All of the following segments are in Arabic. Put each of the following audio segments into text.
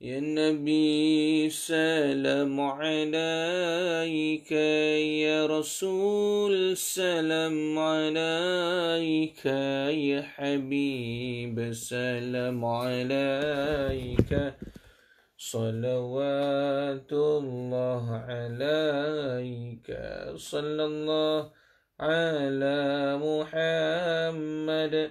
يا نبي سلام عليك يا رسول سلام عليك يا حبيب سلام عليك صلوات الله عليك صلى الله على محمد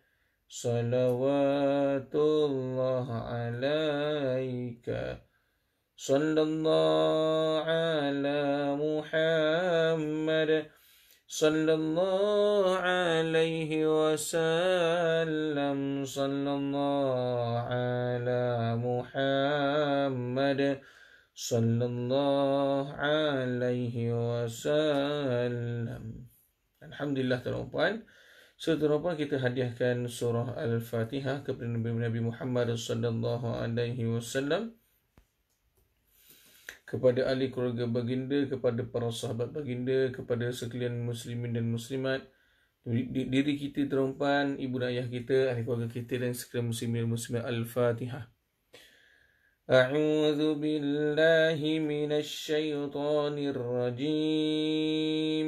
صلوات الله عليك صلى الله على محمد صلى الله عليه وسلم صلى الله على محمد صلى الله عليه وسلم الحمد لله tuan Seterusnya kita hadiahkan surah Al-Fatihah kepada Nabi, Muhammad sallallahu alaihi wasallam kepada ahli keluarga baginda, kepada para sahabat baginda, kepada sekalian muslimin dan muslimat, diri kita terompan, ibu dan ayah kita, ahli keluarga kita dan sekalian muslimin dan muslimat Al-Fatihah. أعوذ بالله من الشيطان الرجيم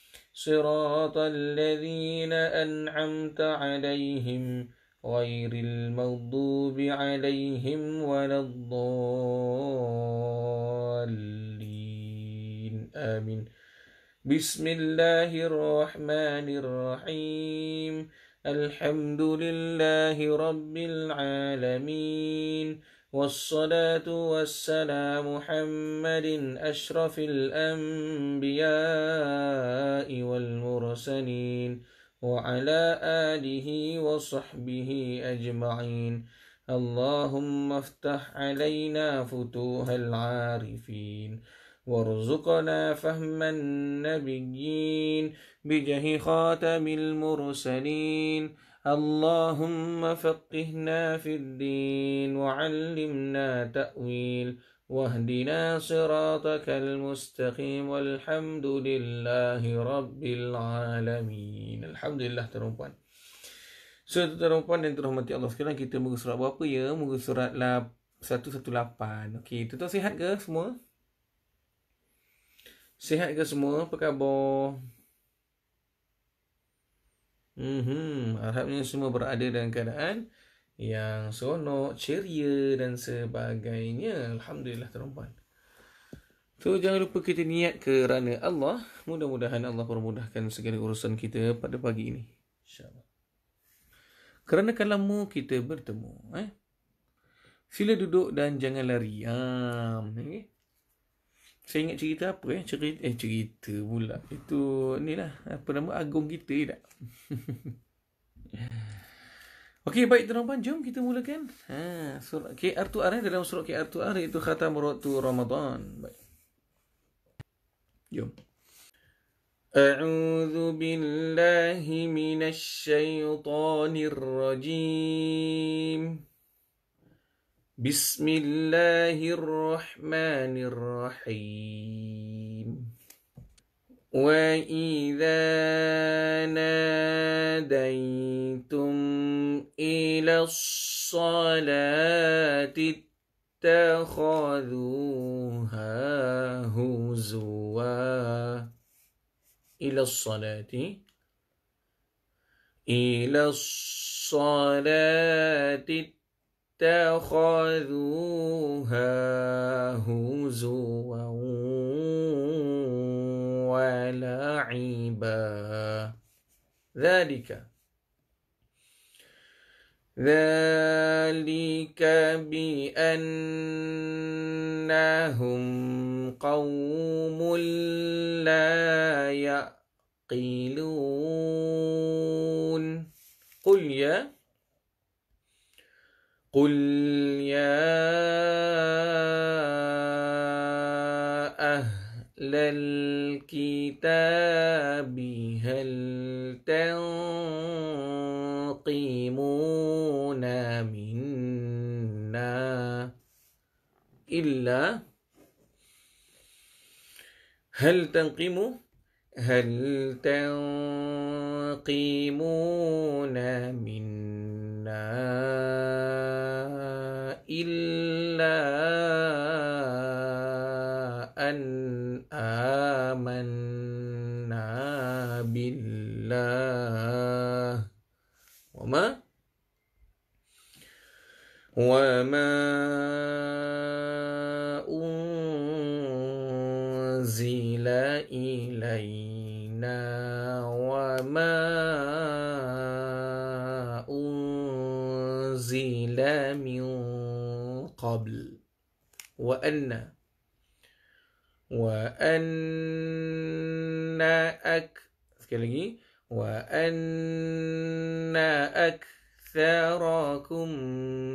صراط الذين أنعمت عليهم غير المغضوب عليهم ولا الضالين آمين بسم الله الرحمن الرحيم الحمد لله رب العالمين والصلاة والسلام محمد أشرف الأنبياء والمرسلين وعلى آله وصحبه أجمعين اللهم افتح علينا فتوح العارفين وارزقنا فهم النبيين بجه خاتم المرسلين Allahumma فقهنا fi al-Din, تأويل ta'wil, wahdina المستقيم والحمد لله رب العالمين الحمد لله ترمبان Saudara so, terhormat dan terhormat Allah sekarang kita muka surat berapa ya? Muka surat 118. Okey, tuan-tuan sihat ke semua? Sihat ke semua? Apa khabar? mm Harapnya semua berada dalam keadaan yang seronok, ceria dan sebagainya. Alhamdulillah terompan. Tu so, jangan lupa kita niat kerana Allah. Mudah-mudahan Allah permudahkan segala urusan kita pada pagi ini. Insya-Allah. Kerana kalamu kita bertemu, eh. Sila duduk dan jangan lari. Ah, okay? Saya ingat cerita apa eh? Cerita, eh cerita pula. Itu ni lah. Apa nama agung kita ni eh, tak? Okey baik tuan-tuan jom kita mulakan. Ha surah KR tu arah eh, dalam surah KR tu arah itu khatam tu Ramadan. Baik. Jom. A'udzu billahi minasy syaithanir rajim. بسم الله الرحمن الرحيم وإذا ناديتم إلى الصلاة اتخذوها هزوا إلى الصلاة إلى الصلاة اتخذوها هزوا ولعبا ذلك ذلك بأنهم قوم لا يعقلون قل يا قل يا أهل الكتاب هل تنقمون منا إلا هل تنقم هل تنقمون منا إلا أن آمنا بالله وما وما أنزل إلينا وما قبل وأن وأن أك لقي إيه؟ وأن أكثركم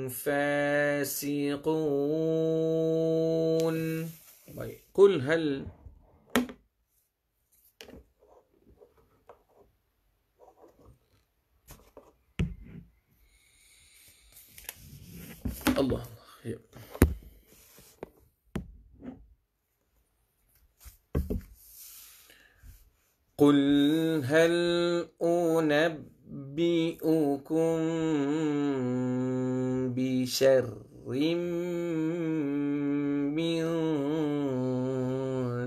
فاسقون طيب، قل هل الله قل هل أنبئكم بشر من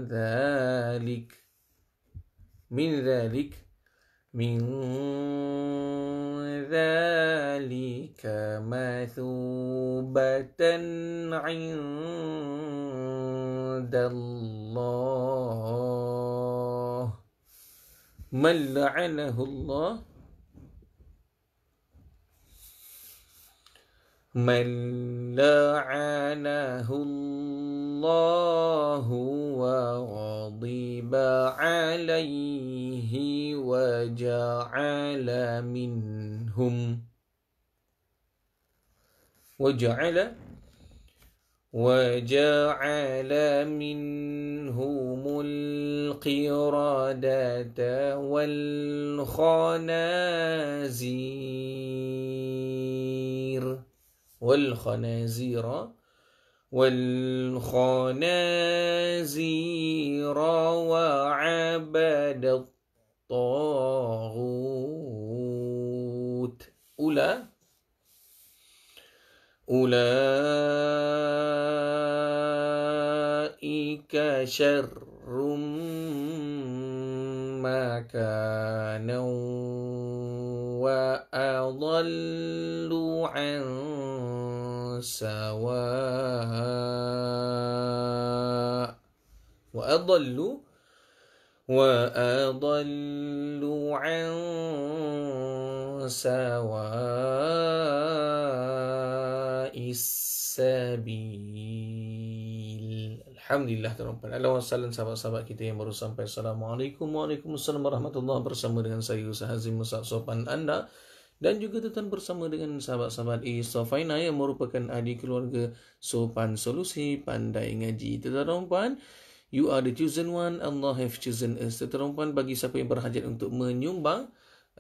ذلك من ذلك من ذلك مثوبة عند الله من لعنه الله من لعنه الله وغضب عليه وجعل منهم وجعل وجعل منهم القردة والخنازير والخنازير والخنازير وعبد الطاغوت أولى أولئك شر ما كانوا وأضلوا عن سواء وأضلوا وأضلوا عن سواء السبيل alhamdulillah لله رب العالمين وصلى سبع kita yang baru sampai Assalamualaikum Waalaikumsalam Warahmatullahi bersama dengan saya Usaha Hazim Musa Sopan anda dan juga tetap bersama dengan sahabat-sahabat Isofaina yang merupakan adik keluarga Sopan Solusi Pandai Ngaji. Tetap tuan you are the chosen one, Allah have chosen us. Tetap tuan bagi siapa yang berhajat untuk menyumbang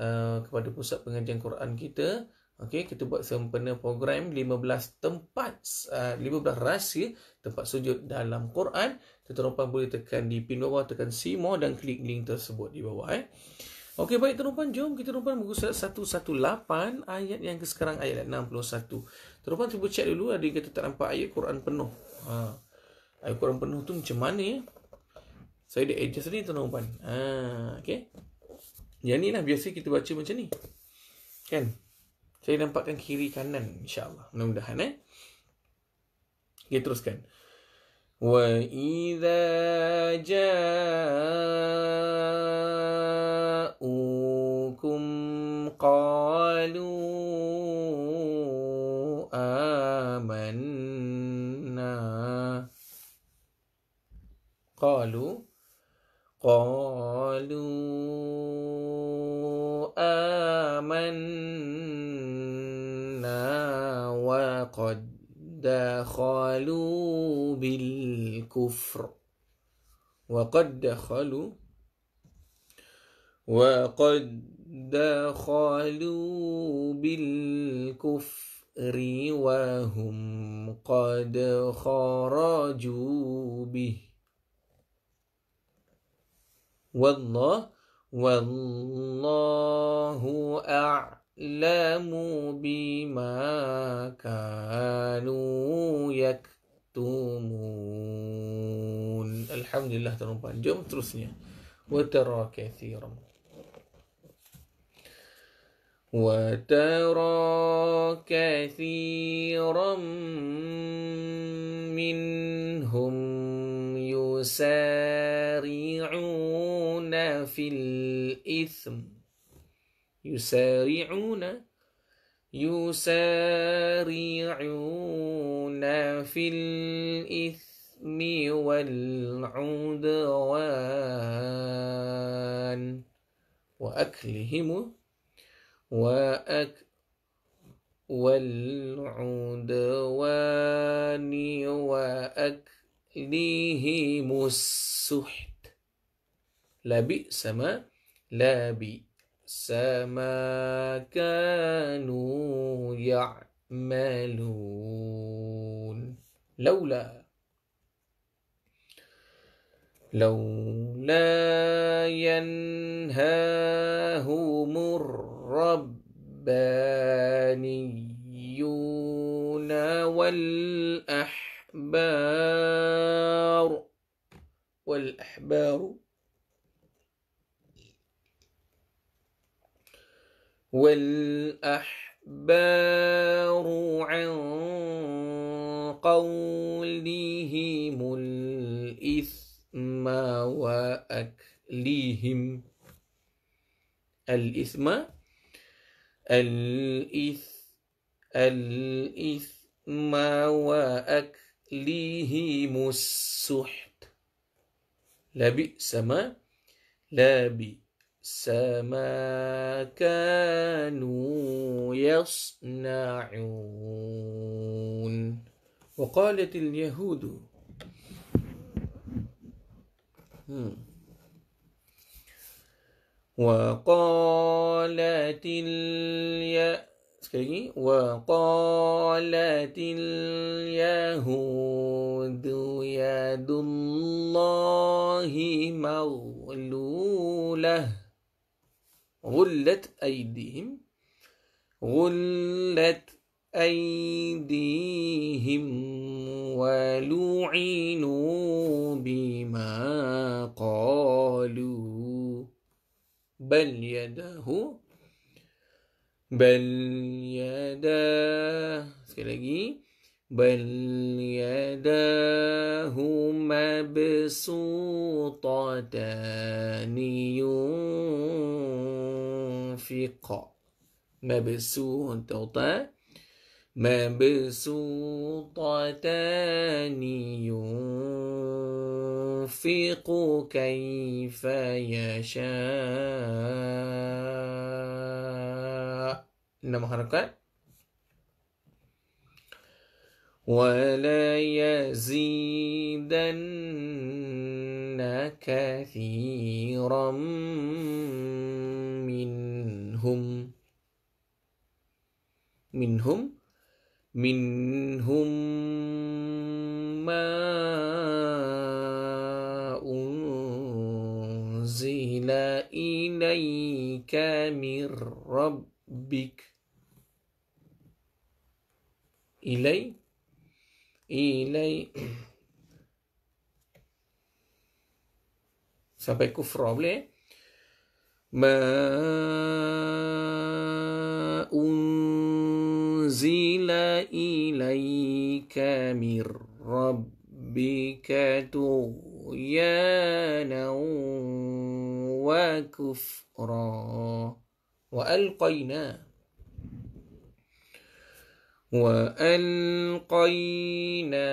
uh, kepada pusat pengajian Quran kita, Okey, kita buat sempena program 15 tempat uh, eh, 15 rahsia tempat sujud dalam Quran. Tuan-tuan boleh tekan di pin bawah tekan simo dan klik link tersebut di bawah eh. Okey, baik tuan-tuan jom kita tuan-tuan buku surat 118 ayat yang ke sekarang ayat 61. Tuan-tuan cuba check dulu ada yang kata tak nampak ayat Quran penuh. Ha. Ayat Quran penuh tu macam mana eh? Saya dah adjust ni tuan-tuan. Ha, okey. Yang ni lah biasa kita baca macam ni. Kan? Saya nampakkan kiri kanan insya-Allah. Mudah-mudahan eh. Kita teruskan. Wa idza ja'ukum qalu amanna qalu qalu amanna قد دخلوا بالكفر وقد دخلوا وقد دخلوا بالكفر وهم قد خرجوا به والله والله أعلم يعلموا بما كانوا يكتمون الحمد لله رب جم ترسني وترى كثيرا وترى كثيرا منهم يسارعون في الإثم يسارعون يسارعون في الإثم والعدوان وأكلهم وأك والعدوان وأكلهم السحت لبئس ما لبئ ما كانوا يعملون لولا لولا ينهاهم الربانيون والأحبار والأحبار والأحبار عن قولهم الإثم وأكلهم الإثم الإثم الإثم وأكلهم السحت لبئس ما لبئس سما كانوا يصنعون وقالت اليهود وقالت الي وقالت اليهود يد الله مغلوله غلت أيديهم غلت أيديهم ولعنوا بما قالوا بل يداه بل يداه sekali بل يداه مبسوطتان ينفق مبسوطتان مبسوطتان ينفق كيف يشاء إنما حركات ولا يزيدن كثيرا منهم منهم منهم ما أنزل إليك من ربك إليك إلي sampai kufra boleh ma unzila ilaika mir rabbika tughyana wa kufra wa alqaina وألقينا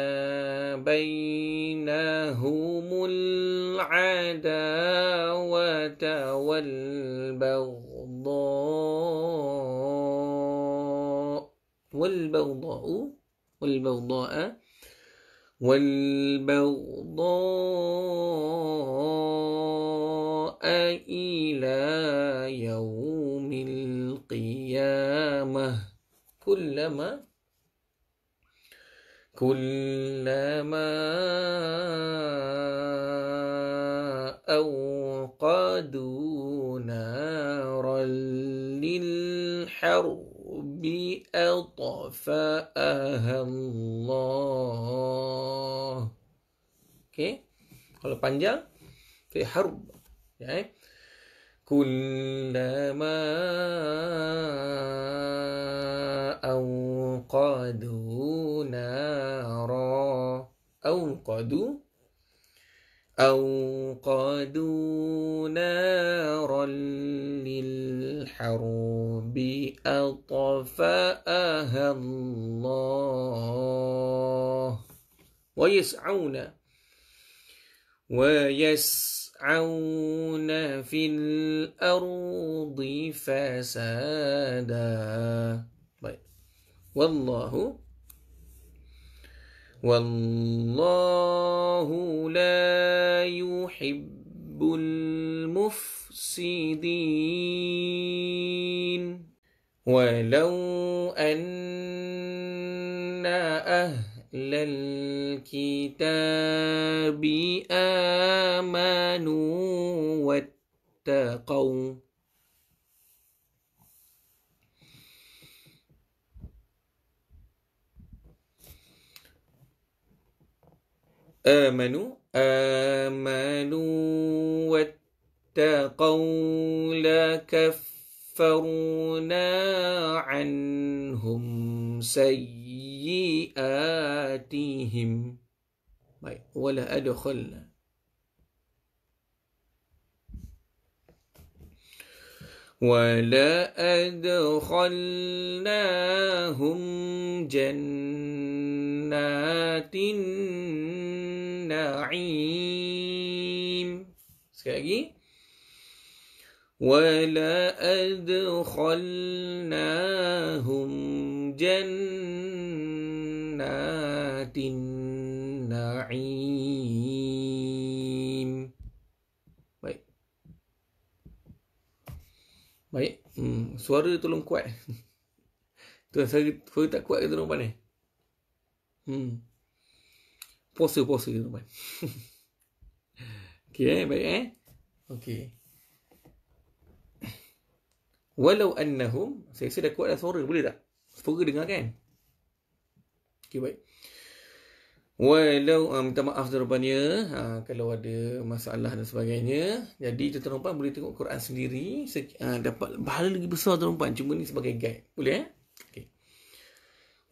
بينهم العداوة والبغضاء والبغضاء والبغضاء والبغضاء إلى يوم القيامة كلما كلما أوقدوا نارا للحرب أطفأها الله okay. kalau panjang في حرب يعني كلما أوقدوا أوقدوا نارا للحرب أطفأها الله ويسعون ويسعون في الأرض فسادا طيب. والله والله لا يحب المفسدين ولو أن أهل الكتاب آمنوا واتقوا آمنوا آمنوا واتقوا لكفرنا عنهم سيئاتهم طيب، ولا أدخلنا أدخلناهم جنات النعيم سكاكي ولا أدخلناهم جنات النعيم Baik. Hmm, suara tolong kuat. Tuan saya suara tak kuat ke tolong pandai? Hmm. Puasa, puasa ke tolong Okey, eh? baik eh. Okey. Walau annahum, saya sudah dah kuat dah suara, boleh tak? Suara dengar kan? Okey, baik. Walau uh, minta maaf terdepannya ha, ah, kalau ada masalah dan sebagainya. Jadi itu terdepan boleh tengok Quran sendiri. Se- ha, dapat bahan lagi besar terdepan. Cuma ni sebagai guide. Boleh eh? Okay.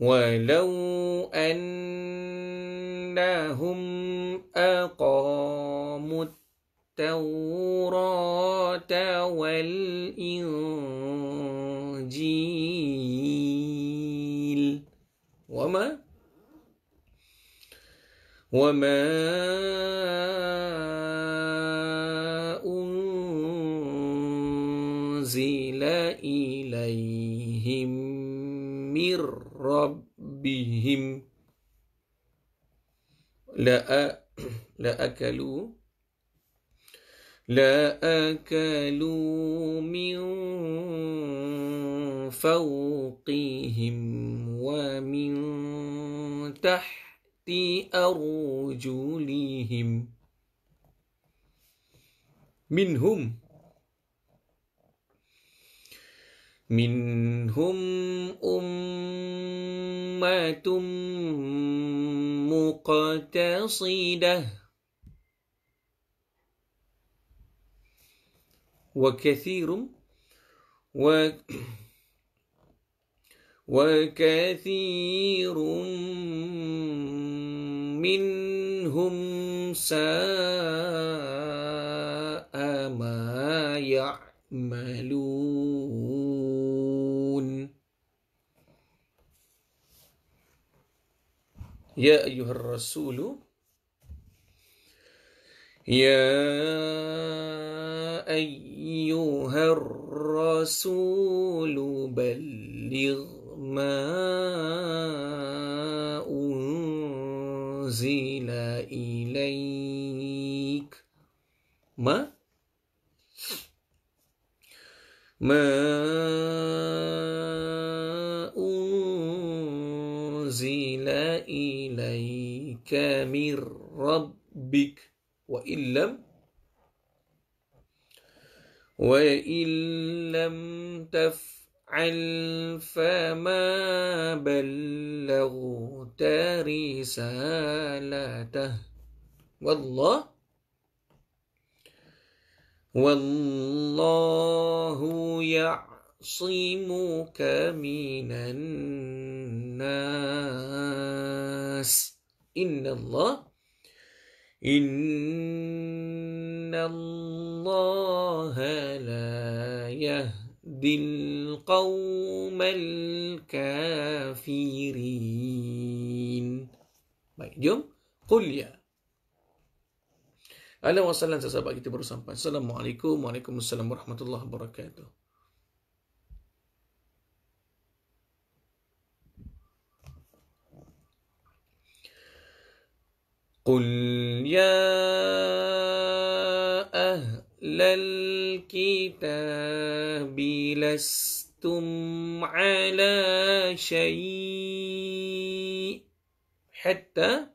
Walau annahum aqamut التوراة wa وما وما أنزل إليهم من ربهم لأ لأكلوا لأكلوا من فوقهم ومن تحت أرجلهم منهم منهم أمة مقتصدة وكثير و وكثير منهم ساء ما يعملون يا أيها الرسول يا أيها الرسول بلغ ما أنزل إليك ما ما أنزل إليك من ربك وإن لم وإن لم تفعل الف فما بلغت رسالته والله والله يعصمك من الناس إن الله إن الله لا يهدي يهدي القوم الكافرين Baik, jom. Qul ya. Alam wa sallam sahabat kita baru sampai. Assalamualaikum Waalaikumsalam warahmatullahi wabarakatuh. قل يا الكتاب لستم على شيء حتى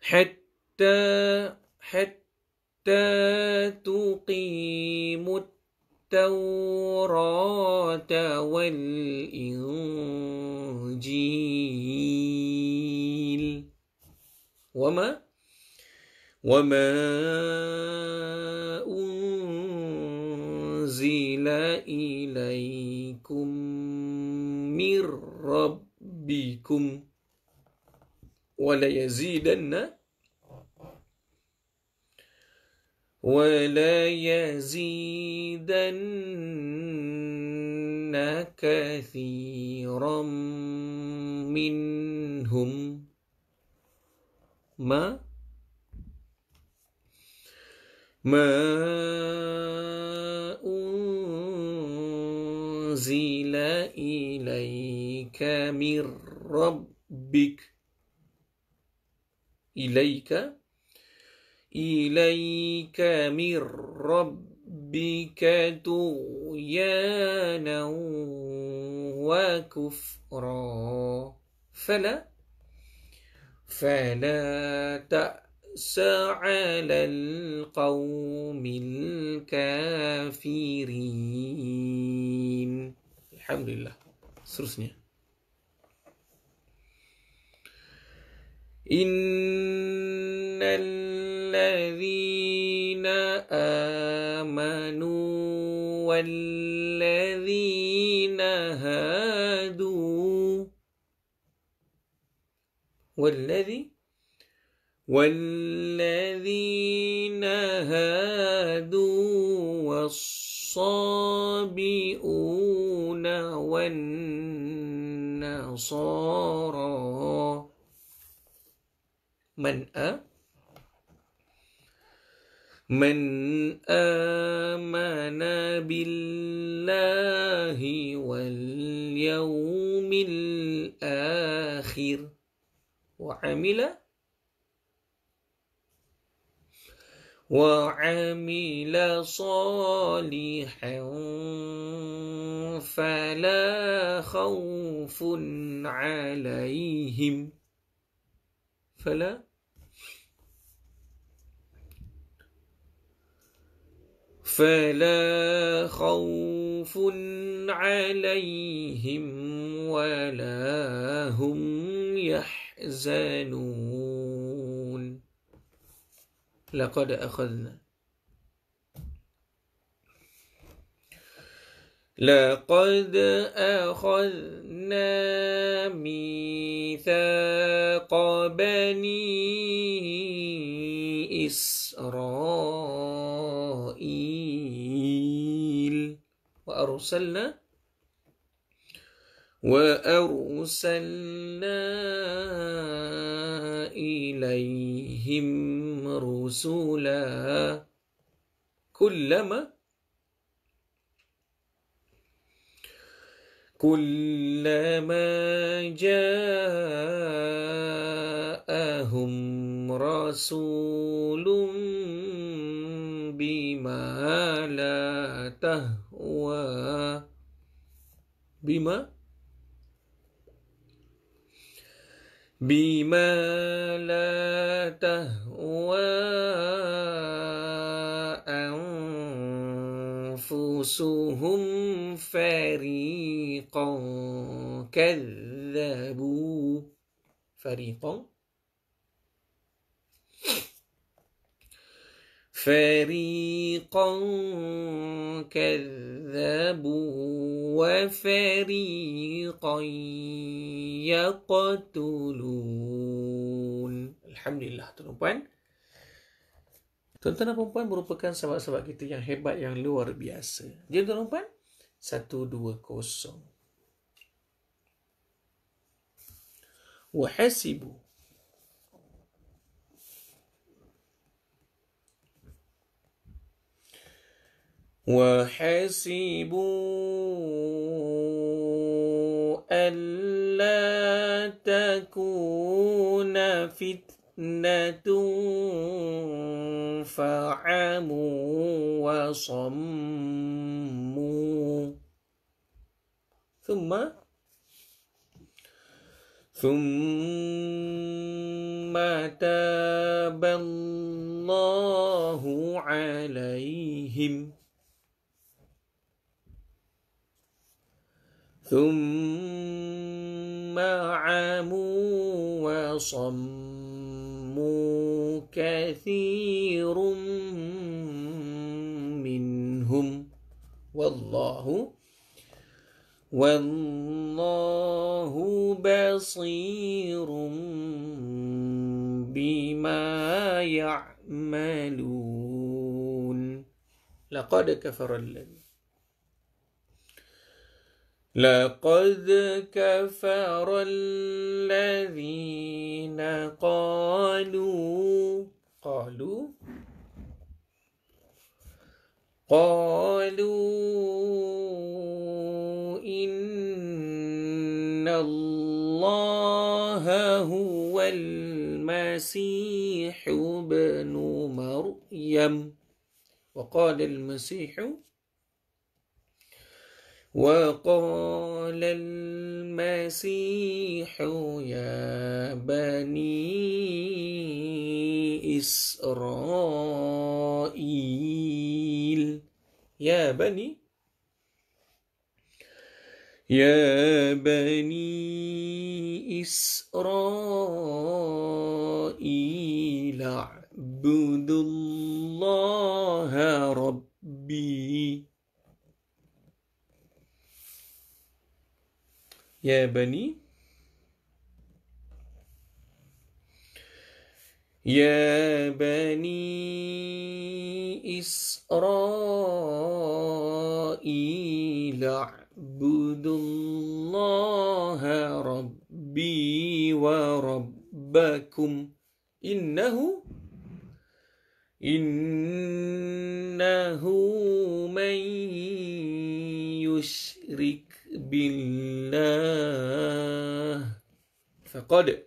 حتى حتى تقيم التوراة والإنجيل وما وما أنزل إليكم من ربكم وليزيدن ولا يزيدن كثيرا منهم ما ما أنزل إليك من ربك إليك إليك من ربك طغيانا وكفرا فلا فلا تأ بئس على القوم الكافرين الحمد لله سرسنيا إن الذين آمنوا والذين هادوا والذي والذين هادوا والصابئون والنصارى من أ من آمن بالله واليوم الآخر وعمل وعمل صالحا فلا خوف عليهم فلا فلا خوف عليهم ولا هم يحزنون لقد أخذنا لقد أخذنا ميثاق بني إسرائيل وأرسلنا وأرسلنا إليهم رسولا كلما كلما جاءهم رسول بما لا تهوى بما بما لا تهوى أنفسهم فريقا كذبوا فريقا فريقا كذبوا وفريقا يقتلون الحمد لله تنبان Tuan-tuan dan perempuan merupakan sahabat-sahabat kita yang hebat, yang luar biasa. Jadi tuan-tuan dan perempuan, satu dua kosong. وَحَسِبُوا وحسبوا ألا تكون فتنة فعموا وصموا ثم ثم تاب الله عليهم ثم عموا وصموا كثير منهم والله والله بصير بما يعملون لقد كفر الذين لقد كفر الذين قالوا قالوا قالوا إن الله هو المسيح ابن مريم وقال المسيح وقال المسيح يا بني إسرائيل يا بني يا بني إسرائيل اعبدوا الله ربي يا بني يا بني إسرائيل اعبدوا الله ربي وربكم إنه إنه من يشرك بالله فقد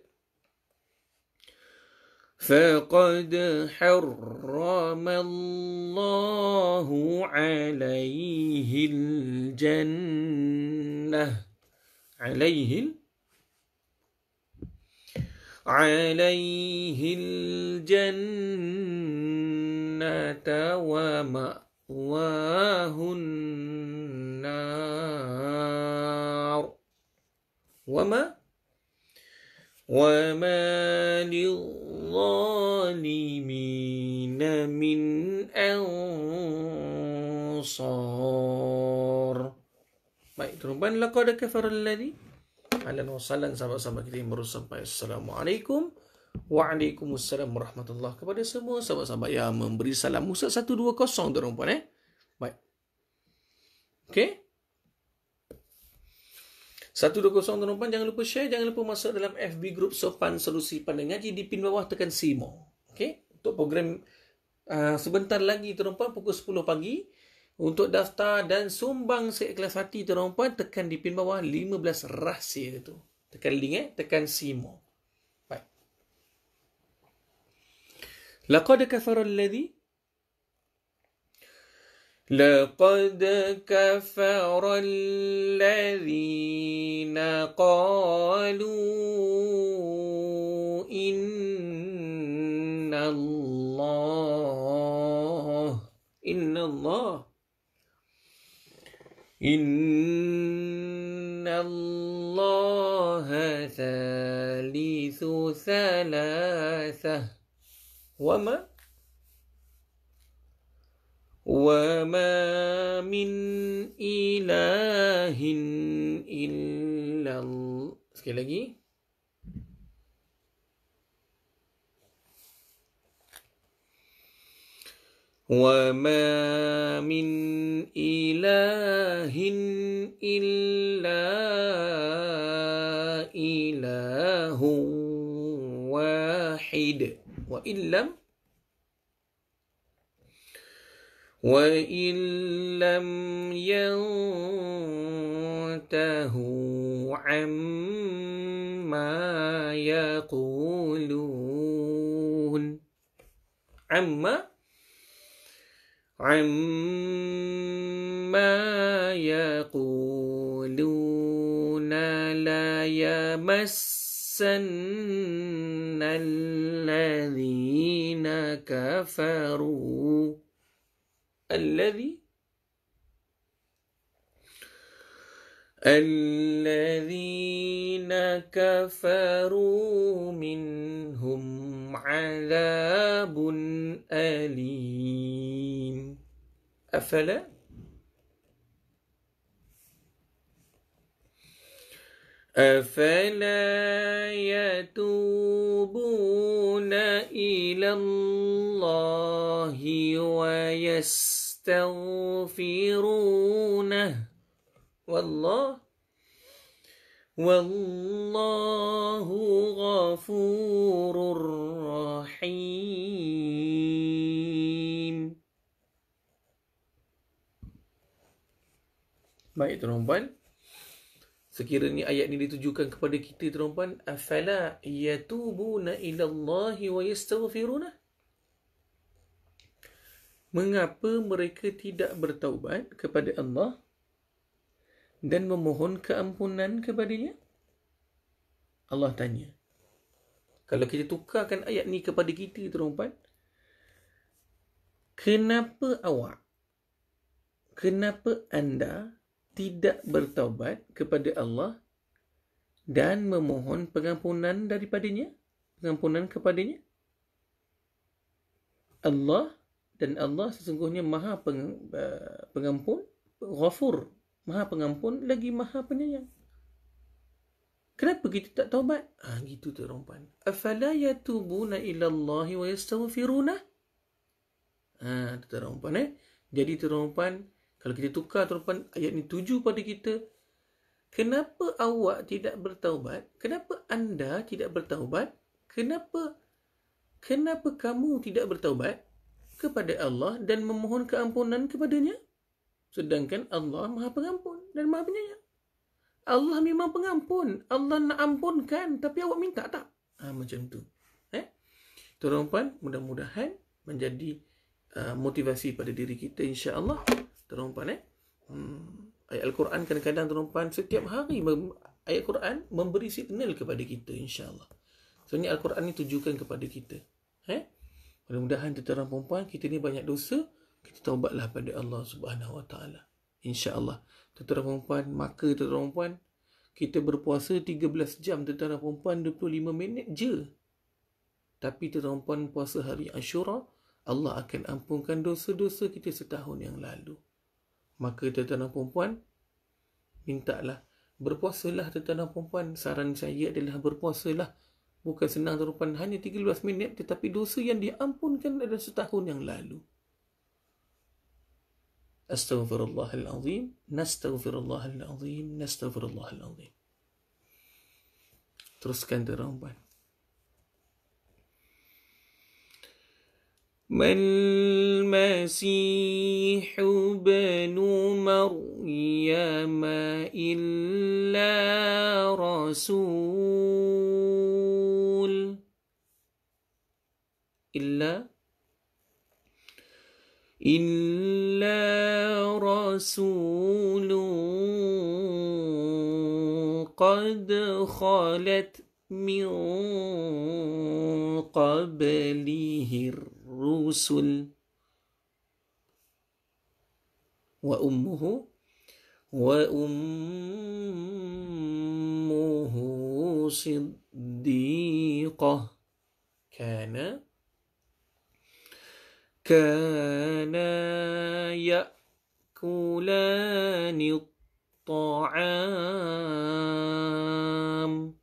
فقد حرم الله عليه الجنة عليه عليه الجنة ومأ مأواه النار وما وما للظالمين من أنصار Baik, teruban laqad kafara alladhi Ahlan wa sahlan sahabat-sahabat kita yang baru sampai Assalamualaikum Waalaikumsalam warahmatullahi kepada semua sahabat-sahabat yang memberi salam Musa 120 tu orang puan eh. Baik. Okey. 120 tu orang puan jangan lupa share, jangan lupa masuk dalam FB group Sopan Solusi Pandai Ngaji di pin bawah tekan simo. Okey. Untuk program uh, sebentar lagi tu orang puan pukul 10 pagi untuk daftar dan sumbang seikhlas hati tu orang tekan di pin bawah 15 rahsia itu Tekan link eh, tekan simo. لقد كفر الذي لقد كفر الذين قالوا إن الله إن الله إن الله ثالث ثلاثة وما وما من إله إلا الله وما من إله إلا إله واحد وإن لم وإن لم ينتهوا عما يقولون عما عما يقولون لا يمس يحسبن الذين كفروا الذي الذين كفروا منهم عذاب أليم أفلا أفلا يتوبون إلى الله ويستغفرونه والله والله غفور رحيم Baik tuan-tuan Sekiranya ayat ini ditujukan kepada kita tuan-tuan, afala yatubuna ila Allah wa yastaghfiruna? Mengapa mereka tidak bertaubat kepada Allah dan memohon keampunan kepada kepadanya? Allah tanya. Kalau kita tukarkan ayat ni kepada kita tuan-tuan, kenapa awak? Kenapa anda tidak bertaubat kepada Allah dan memohon pengampunan daripadanya pengampunan kepadanya Allah dan Allah sesungguhnya maha peng, eh, pengampun ghafur maha pengampun lagi maha penyayang kenapa kita tak taubat ah ha, gitu tu rompan afala yatubuna ila Allah wa yastaghfiruna ah ha, tu rompan eh jadi tu rompan kalau kita tukar turpan ayat ni tuju pada kita, kenapa awak tidak bertaubat? Kenapa anda tidak bertaubat? Kenapa kenapa kamu tidak bertaubat kepada Allah dan memohon keampunan kepadanya? Sedangkan Allah maha pengampun dan maha penyayang. Allah memang pengampun. Allah nak ampunkan. Tapi awak minta tak? Ha, macam tu. Eh? tuan mudah-mudahan menjadi uh, motivasi pada diri kita insya-Allah tuan-tuan eh. Hmm, ayat Al-Quran kadang-kadang tuan-tuan setiap hari ayat Al-Quran memberi signal kepada kita insya-Allah. Sebenarnya so, Al-Quran ni tujukan kepada kita. Eh? Mudah-mudahan tuan-tuan perempuan kita ni banyak dosa, kita taubatlah pada Allah Subhanahu Wa Taala. Insya-Allah. Tuan-tuan perempuan, maka tuan-tuan perempuan kita berpuasa 13 jam tuan-tuan perempuan 25 minit je. Tapi tuan-tuan perempuan puasa hari Ashura, Allah akan ampunkan dosa-dosa kita setahun yang lalu. Maka tuan-tuan dan perempuan Mintalah Berpuasalah tuan-tuan dan perempuan Saran saya adalah berpuasalah Bukan senang tuan-tuan Hanya 13 minit Tetapi dosa yang diampunkan adalah setahun yang lalu Astaghfirullahalazim Nastaghfirullahalazim Nastaghfirullahalazim Teruskan tuan-tuan ما المسيح بن مريم إلا رسول إلا إلا رسول قد خلت من قبله الرسل وأمه وأمه صديقة كان كان يأكلان الطعام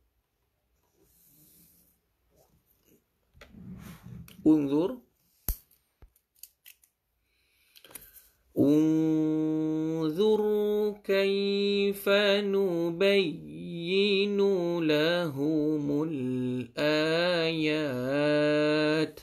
انظر انظر كيف نبين لهم الايات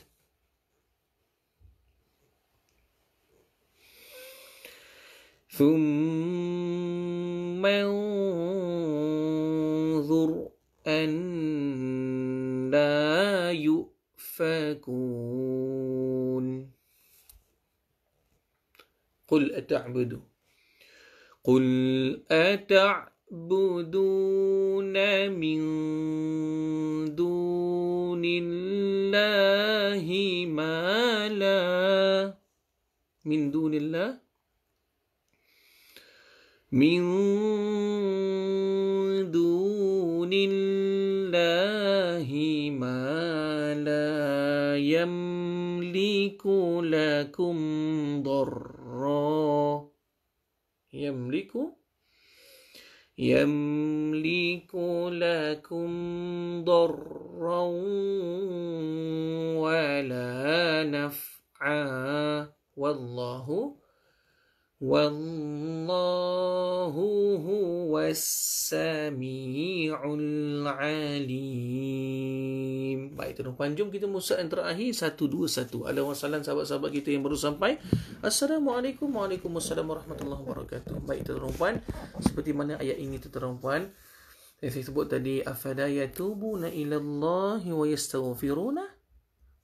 ثم انظر ان لا يؤفكون قل أتعبد قل أتعبدون من دون الله ما لا من دون الله من دون الله ما لا يملك لكم ضر يملك يملك لكم ضرا ولا نفعا والله والله هو السميع العليم Baik, tuan-tuan, jom kita musa yang terakhir Satu, dua, satu Ada wasalan sahabat-sahabat kita yang baru sampai Assalamualaikum Waalaikumsalam Warahmatullahi Wabarakatuh Baik, tuan-tuan, seperti mana ayat ini, tuan-tuan Yang saya sebut tadi Afadaya tubuna ilallahi wa yastaghfiruna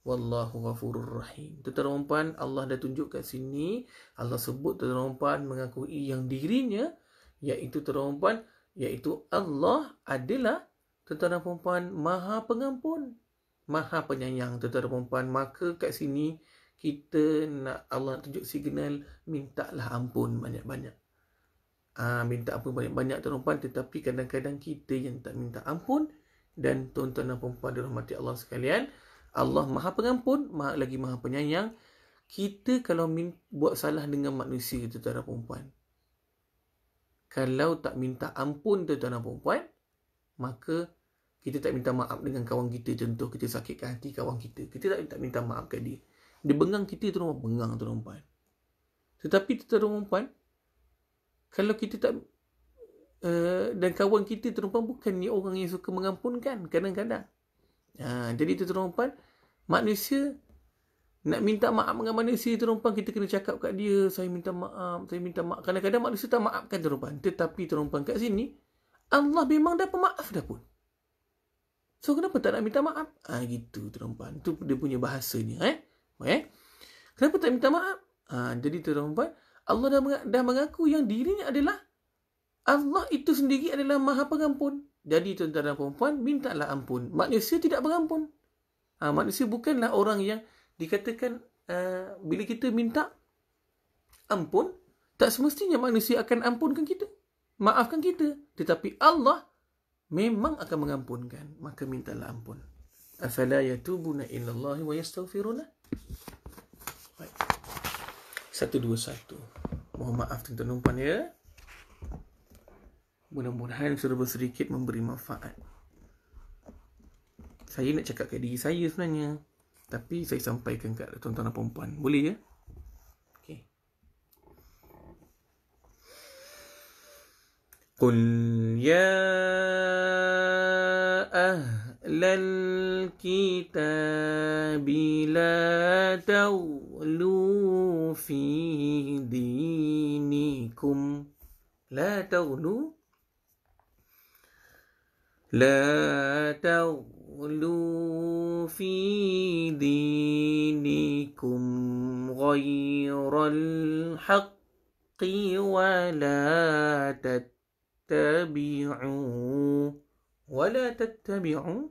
Wallahu ghafurur rahim. Tuan-tuan dan puan, Allah dah tunjuk kat sini, Allah sebut tuan-tuan dan puan mengakui yang dirinya iaitu tuan-tuan dan puan, iaitu Allah adalah tuan-tuan dan puan Maha Pengampun, Maha Penyayang tuan-tuan dan puan. Maka kat sini kita nak Allah nak tunjuk signal mintalah ampun banyak-banyak. Ah ha, minta ampun banyak-banyak tuan-tuan dan puan, tetapi kadang-kadang kita yang tak minta ampun dan tuan-tuan dan puan-puan dirahmati Allah sekalian, Allah Maha Pengampun, Maha lagi Maha Penyayang. Kita kalau min- buat salah dengan manusia itu tuan dan perempuan. Kalau tak minta ampun tuan dan perempuan, maka kita tak minta maaf dengan kawan kita. Contoh kita sakitkan hati kawan kita. Kita tak, tak minta maaf ke dia. Dia bengang kita tu nama bengang tuan dan Tetapi tuan dan perempuan, kalau kita tak uh, dan kawan kita tuan dan bukan ni orang yang suka mengampunkan kadang-kadang. Ha, jadi tu terompan manusia nak minta maaf dengan manusia terompan kita kena cakap kat dia saya minta maaf, saya minta maaf. Kadang-kadang manusia tak maafkan terompan. Tetapi terompan kat sini Allah memang dah pemaaf dah pun. So kenapa tak nak minta maaf? Ah ha, gitu terompan. Tu dia punya bahasa bahasanya eh. Okay. Eh. Kenapa tak minta maaf? Ha, jadi terompan Allah dah mengaku yang dirinya adalah Allah itu sendiri adalah maha pengampun. Jadi tuan-tuan dan perempuan, mintalah ampun. Manusia tidak berampun. Ha, manusia bukanlah orang yang dikatakan uh, bila kita minta ampun, tak semestinya manusia akan ampunkan kita. Maafkan kita. Tetapi Allah memang akan mengampunkan. Maka mintalah ampun. Afala yatubuna illallahi wa yastaghfiruna. Satu dua satu. Mohon maaf tuan-tuan dan perempuan ya. Mudah-mudahan serba sedikit memberi manfaat Saya nak cakap ke diri saya sebenarnya Tapi saya sampaikan kat tuan-tuan dan perempuan Boleh ya? Okay Qul ya ahlal kitab la tawlu fi dinikum La tawlu لا تغلوا في دينكم غير الحق ولا تتبعوا ولا تتبعوا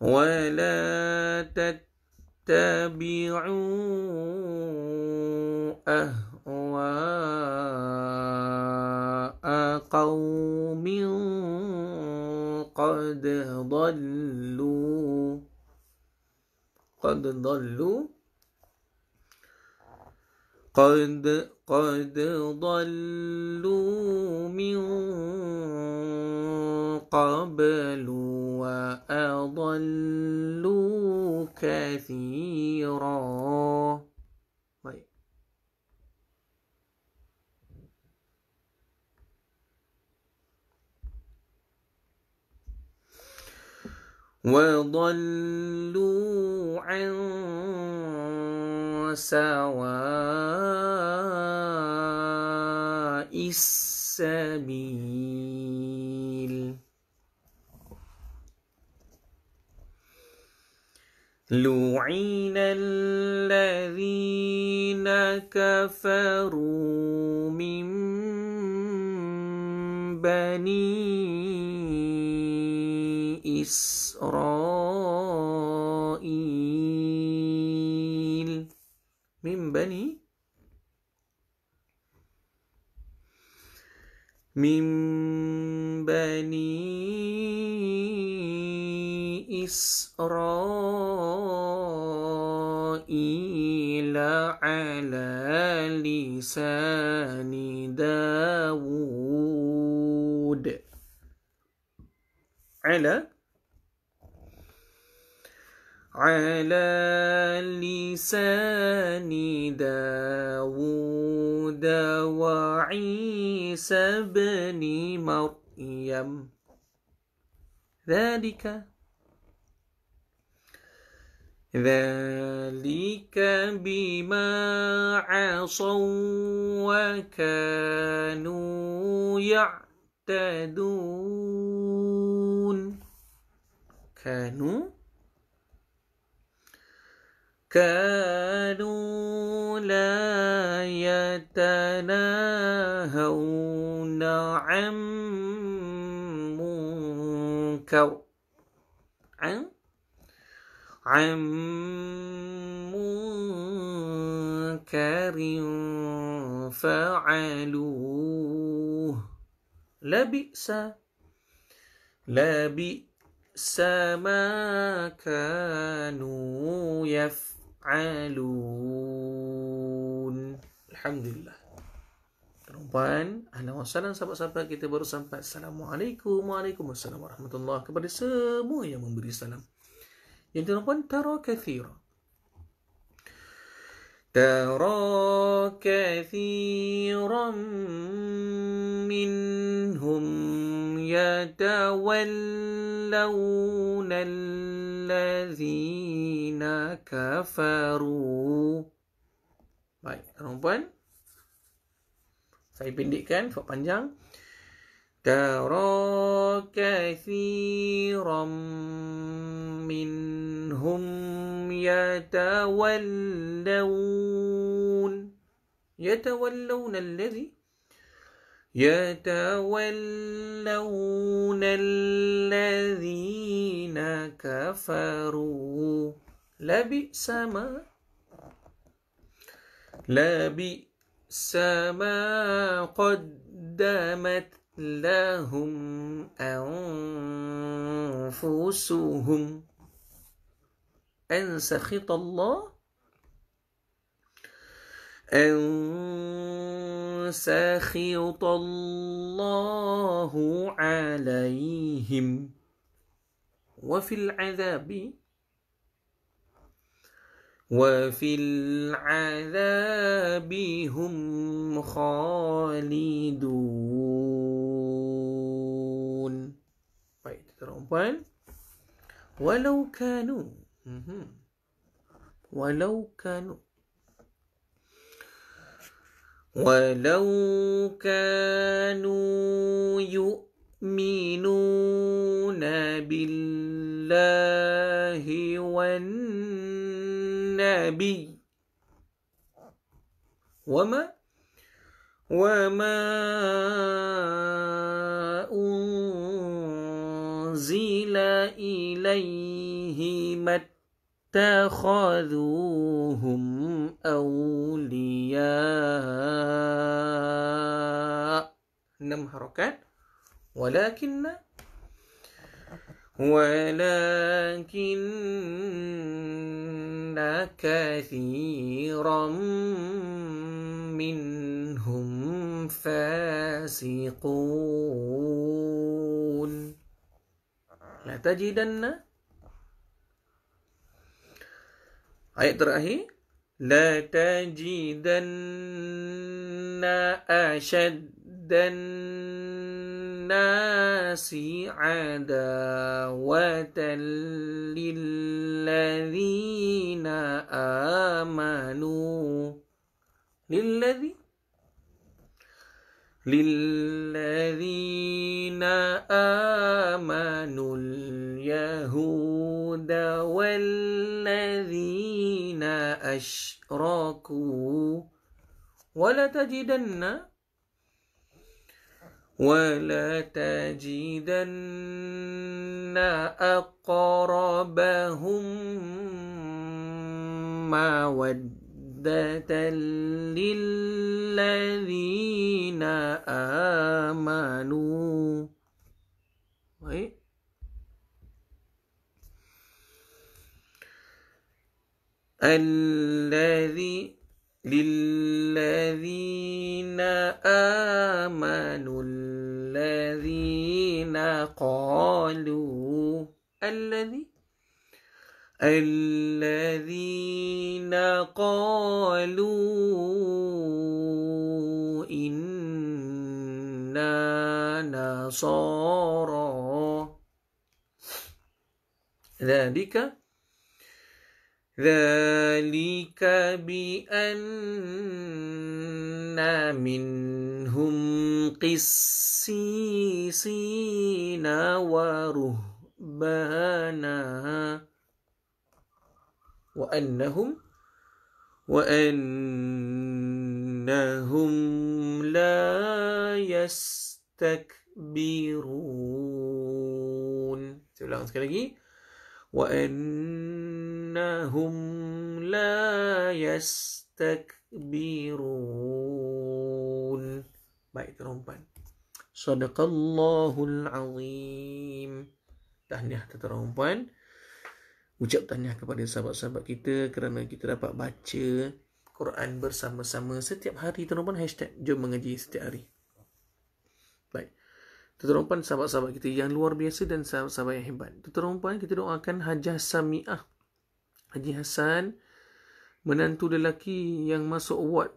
ولا تتبعوا اتبعوا أهواء قوم قد ضلوا قد ضلوا قد قد ضلوا من قبل وأضلوا كثيرا طيب. وضلوا عن سواء السبيل لعين الذين كفروا من بني إسرائيل من بني من بني إسرائيل على لسان داود على على لسان داود وعيسى بن مريم ذلك ذلك بما عصوا وكانوا يعتدون كانوا كانوا لا يتناهون عن منكر عن منكر فعلوه لبئس لبئس ما كانوا يفعلون فعالون Alhamdulillah. لله Puan, Ahlan wa salam sahabat-sahabat kita baru sampai Assalamualaikum Waalaikumsalam Warahmatullahi Kepada semua yang memberi salam Yang tuan-puan, tara ترى كثيرا منهم يتولون الذين كفروا Baik, perempuan. Saya pendekkan sebab panjang. ترى كثيرا منهم يتولون يتولون الذي يتولون الذين كفروا لبئس ما لبئس ما قدمت لهم أنفسهم أن سخط الله أن سخط الله عليهم وفي العذاب وفي العذاب هم خالدون ولو كانوا ولو كانوا ولو كانوا يؤمنون يؤمنون بالله والنبي وما وما أنزل إليه اتخذوهم أولياء 6 حركات ولكن ولكن كثيرا منهم فاسقون لا تجدن ايضا هي لا تجدن اشد للناس عداوة للذين آمنوا للذي للذين آمنوا اليهود والذين أشركوا ولتجدن ولا تجدن أقربهم مودة للذين آمنوا الذي للذين آمنوا الذين قالوا الذي الذين قالوا إنا نصارى ذلك ذلك بأن منهم قسيسين ورهبانا وأنهم وأنهم لا يستكبرون. Saya وأن إنهم لا يستكبرون Baik, terompan. Sadaqallahul azim. Tahniah, terompan. Ucap tahniah kepada sahabat-sahabat kita kerana kita dapat baca Quran bersama-sama setiap hari. Terompan, hashtag jom mengaji setiap hari. Baik. Terompan sahabat-sahabat kita yang luar biasa dan sahabat-sahabat yang hebat. Terompan, kita doakan hajah samiah. Haji Hasan menantu lelaki yang masuk wad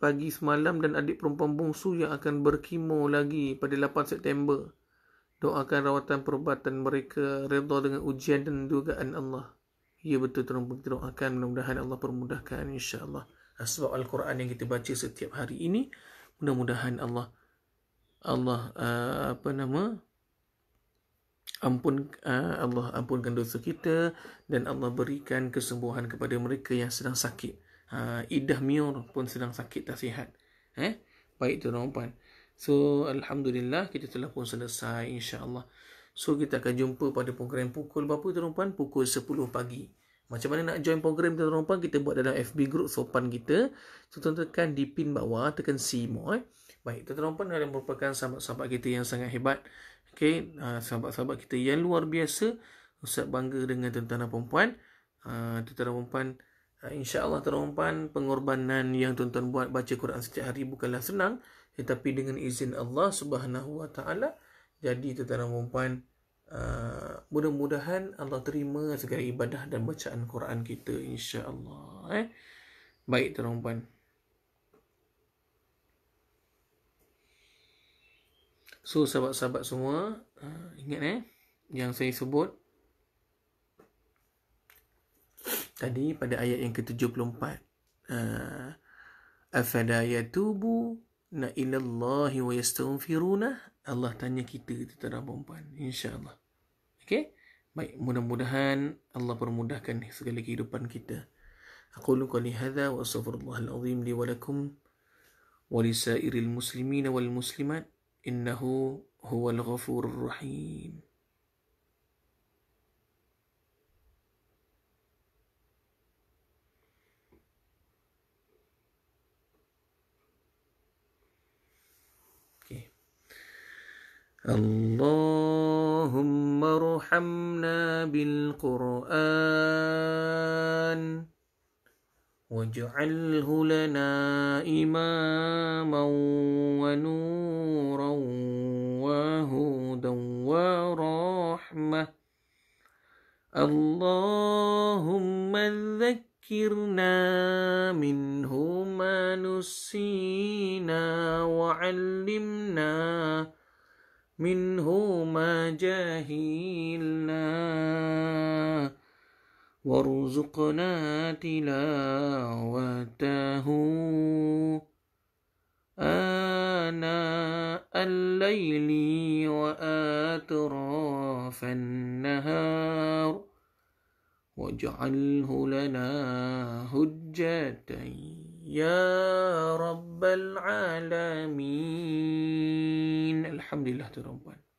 pagi semalam dan adik perempuan bungsu yang akan berkimo lagi pada 8 September doakan rawatan perubatan mereka redha dengan ujian dan dugaan Allah ya betul tolong kita doakan mudah-mudahan Allah permudahkan insya Allah. Asbab al-Quran yang kita baca setiap hari ini mudah-mudahan Allah Allah uh, apa nama ampun ah, Allah ampunkan dosa kita dan Allah berikan kesembuhan kepada mereka yang sedang sakit. Ha, ah, idah miur pun sedang sakit tak sihat. Eh? Baik tu rompan. So alhamdulillah kita telah pun selesai insya-Allah. So kita akan jumpa pada program pukul berapa tu rompan? Pukul 10 pagi. Macam mana nak join program tu rompan? Kita buat dalam FB group sopan kita. So tekan di pin bawah, tekan see more. Eh? Baik, tuan-tuan dan puan merupakan sahabat-sahabat kita yang sangat hebat. Okey, uh, sahabat-sahabat kita yang luar biasa, Ustaz bangga dengan tentara perempuan. Ah uh, tentara perempuan uh, ah, insya-Allah tentara perempuan pengorbanan yang tuan-tuan buat baca Quran setiap hari bukanlah senang, tetapi eh, dengan izin Allah Subhanahu Wa Taala jadi tentara perempuan uh, ah, mudah-mudahan Allah terima segala ibadah dan bacaan Quran kita insya-Allah. Eh? Baik tuan-tuan. So sahabat-sahabat semua uh, Ingat eh Yang saya sebut Tadi pada ayat yang ke-74 ah, Afala uh, yatubu na ilallahi wa yastaghfiruna Allah tanya kita tuan dan puan insyaallah okey baik mudah-mudahan Allah permudahkan segala kehidupan kita aku lu qali hadza wa astaghfirullahal azim li wa lakum wa lisairil muslimin wal muslimat إنه هو الغفور الرحيم اللهم ارحمنا بالقرآن واجعله لنا إماما ونورا وهدى ورحمة اللهم ذكرنا منه ما نسينا وعلمنا منه ما جهلنا وارزقنا تلاوته آناء الليل وآتراف النهار واجعله لنا هجة يا رب العالمين الحمد لله رب العالمين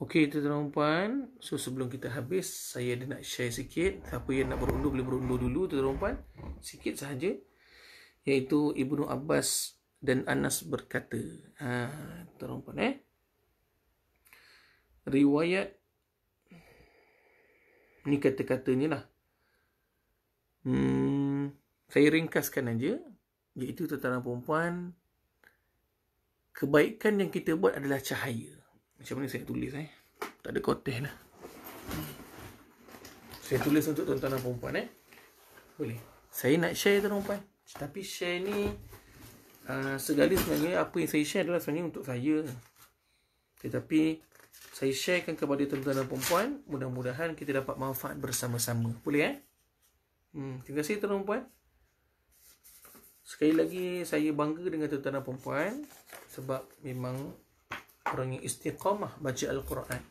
Okey, tuan-tuan puan. So sebelum kita habis, saya ada nak share sikit. Siapa yang nak berunduh boleh berunduh dulu tuan-tuan puan. Sikit sahaja. Iaitu Ibnu Abbas dan Anas berkata. Ha, tuan-tuan puan eh. Riwayat ni kata-kata ni lah. Hmm, saya ringkaskan aja. Iaitu tuan-tuan puan, kebaikan yang kita buat adalah cahaya. Macam mana saya tulis eh? Tak ada kotih lah. Saya tulis untuk tuan-tuan dan perempuan eh. Boleh. Saya nak share tuan perempuan. Tapi share ni uh, ah, segala sebenarnya apa yang saya share adalah sebenarnya untuk saya. Tetapi saya sharekan kepada tuan-tuan dan perempuan. Mudah-mudahan kita dapat manfaat bersama-sama. Boleh eh? Hmm, terima kasih tuan perempuan. Sekali lagi saya bangga dengan tuan-tuan dan perempuan sebab memang Orang yang istiqamah baca Al-Quran.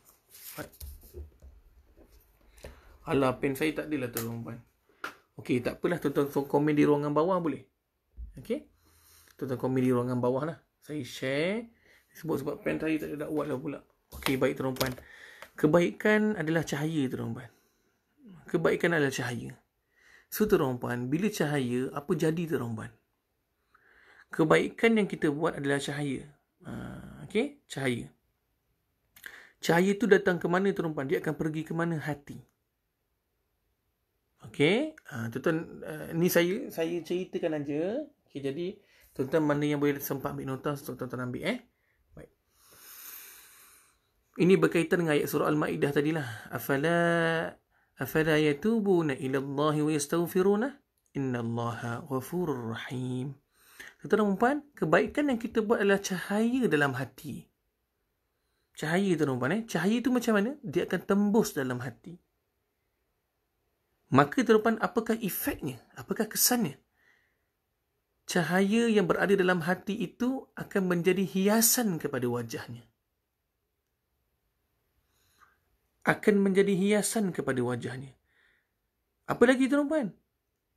Alah, pen saya tak adalah tuan puan. Okey, tak apalah tuan-tuan komen di ruangan bawah boleh. Okey. Tuan-tuan komen di ruangan bawah lah. Saya share. Sebab sebab pen saya tak ada dakwat lah pula. Okey, baik tuan puan. Kebaikan adalah cahaya tuan puan. Kebaikan adalah cahaya. So tuan puan, bila cahaya, apa jadi tuan puan? Kebaikan yang kita buat adalah cahaya. Ah, okay? cahaya. Cahaya itu datang ke mana tuan-tuan? Dia akan pergi ke mana hati. Okey, uh, tuan-tuan uh, ni saya saya ceritakan aja. Okey, jadi tuan-tuan mana yang boleh sempat ambil nota, tuan-tuan ambil eh. Baik. Ini berkaitan dengan ayat surah Al-Maidah tadilah. Afala afala yatubuna ila Allah wa yastaghfiruna? Innallaha ghafurur rahim. Tuan-tuan dan puan, kebaikan yang kita buat adalah cahaya dalam hati. Cahaya tuan-tuan dan puan, eh? cahaya itu macam mana? Dia akan tembus dalam hati. Maka tuan-tuan puan, apakah efeknya? Apakah kesannya? Cahaya yang berada dalam hati itu akan menjadi hiasan kepada wajahnya. Akan menjadi hiasan kepada wajahnya. Apa lagi tuan-tuan puan?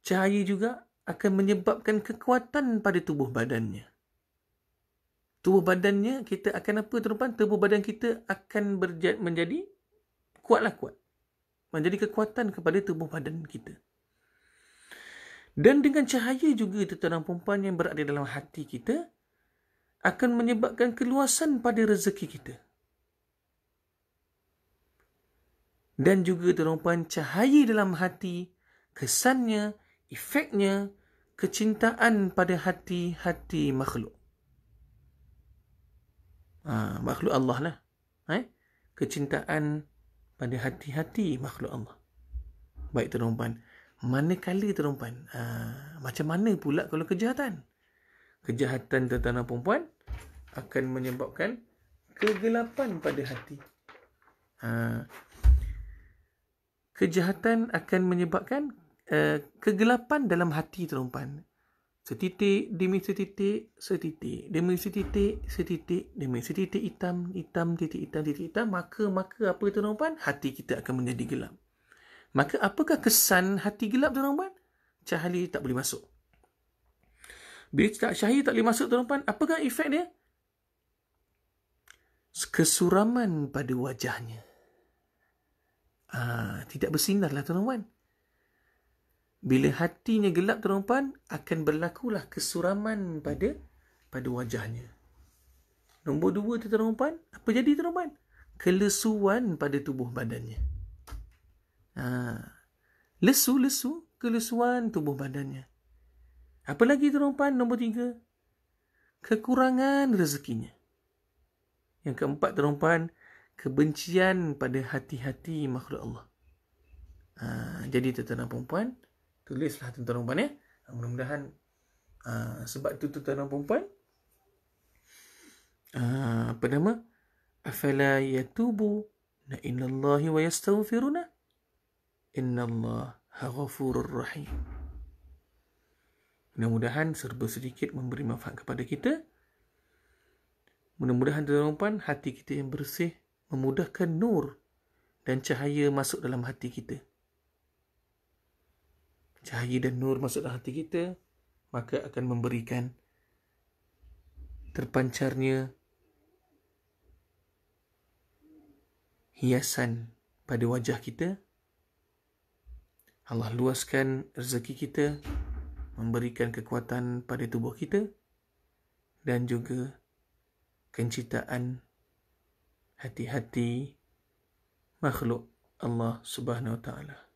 Cahaya juga akan menyebabkan kekuatan pada tubuh badannya. Tubuh badannya kita akan apa tuan-tuan? Tubuh badan kita akan berja- menjadi kuatlah kuat. Menjadi kekuatan kepada tubuh badan kita. Dan dengan cahaya juga tuan-tuan perempuan yang berada dalam hati kita akan menyebabkan keluasan pada rezeki kita. Dan juga tuan-tuan cahaya dalam hati kesannya efeknya kecintaan pada hati-hati makhluk. Ha, makhluk Allah lah. Ha? Kecintaan pada hati-hati makhluk Allah. Baik terumpan. Manakala terumpan? Ha, macam mana pula kalau kejahatan? Kejahatan tuan-tuan perempuan akan menyebabkan kegelapan pada hati. Ha, kejahatan akan menyebabkan Eh, kegelapan dalam hati tuan-tuan. Setitik demi setitik, setitik demi setitik, setitik demi setitik hitam, hitam, titik hitam, titik hitam. Maka, maka apa tuan-tuan? Hati kita akan menjadi gelap. Maka apakah kesan hati gelap tuan-tuan? Cahaya tak boleh masuk. Bila tak cahaya tak boleh masuk tuan-tuan, apakah efek dia? Kesuraman pada wajahnya. Ah, tidak bersinarlah lah tuan-tuan bila hatinya gelap tuan akan berlakulah kesuraman pada pada wajahnya nombor dua tu tuan apa jadi tuan kelesuan pada tubuh badannya ha. lesu lesu kelesuan tubuh badannya apa lagi tuan nombor tiga kekurangan rezekinya yang keempat tuan kebencian pada hati-hati makhluk Allah ha. jadi tuan-tuan perempuan -tuan, tulislah tuan-tuan dan puan ya. Mudah-mudahan uh, sebab itu tuan-tuan dan puan-puan uh, apa nama? Afala yatubu na inna Allahi wa yastaghfiruna inna Allah ghafurur rahim. Mudah-mudahan serba sedikit memberi manfaat kepada kita. Mudah-mudahan tuan-tuan dan puan hati kita yang bersih memudahkan nur dan cahaya masuk dalam hati kita cahaya dan nur masuk dalam hati kita maka akan memberikan terpancarnya hiasan pada wajah kita Allah luaskan rezeki kita memberikan kekuatan pada tubuh kita dan juga kencitaan hati-hati makhluk Allah Subhanahu Wa Ta'ala